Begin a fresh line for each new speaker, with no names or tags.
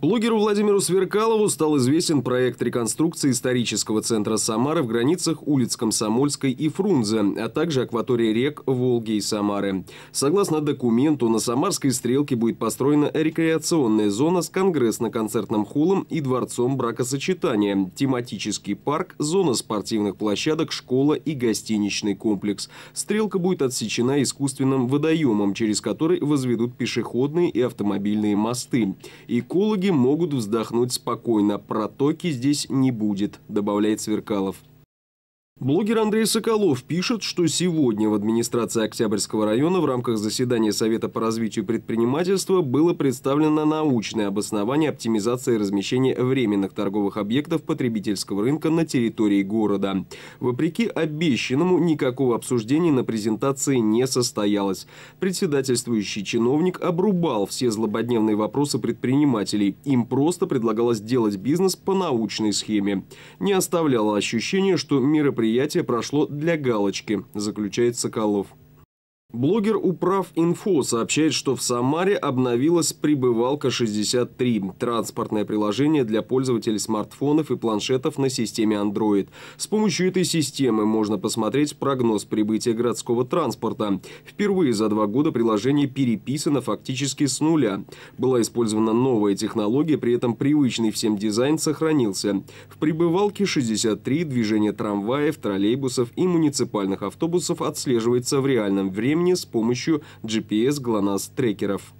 Блогеру Владимиру Сверкалову стал известен проект реконструкции исторического центра Самары в границах улиц Комсомольской и Фрунзе, а также акватории рек Волги и Самары. Согласно документу, на Самарской стрелке будет построена рекреационная зона с конгрессно-концертным холлом и дворцом бракосочетания, тематический парк, зона спортивных площадок, школа и гостиничный комплекс. Стрелка будет отсечена искусственным водоемом, через который возведут пешеходные и автомобильные мосты. Экологи могут вздохнуть спокойно, протоки здесь не будет», – добавляет Сверкалов. Блогер Андрей Соколов пишет, что сегодня в администрации Октябрьского района в рамках заседания Совета по развитию предпринимательства было представлено научное обоснование оптимизации размещения временных торговых объектов потребительского рынка на территории города. Вопреки обещанному, никакого обсуждения на презентации не состоялось. Председательствующий чиновник обрубал все злободневные вопросы предпринимателей. Им просто предлагалось делать бизнес по научной схеме. Не оставляло ощущения, что мероприятие мероприятие прошло для галочки, заключает Соколов. Блогер Управ Инфо сообщает, что в Самаре обновилась прибывалка 63, транспортное приложение для пользователей смартфонов и планшетов на системе Android. С помощью этой системы можно посмотреть прогноз прибытия городского транспорта. Впервые за два года приложение переписано фактически с нуля. Была использована новая технология, при этом привычный всем дизайн сохранился. В прибывалке 63 движение трамваев, троллейбусов и муниципальных автобусов отслеживается в реальном времени времени с помощью GPS-глонасс-трекеров.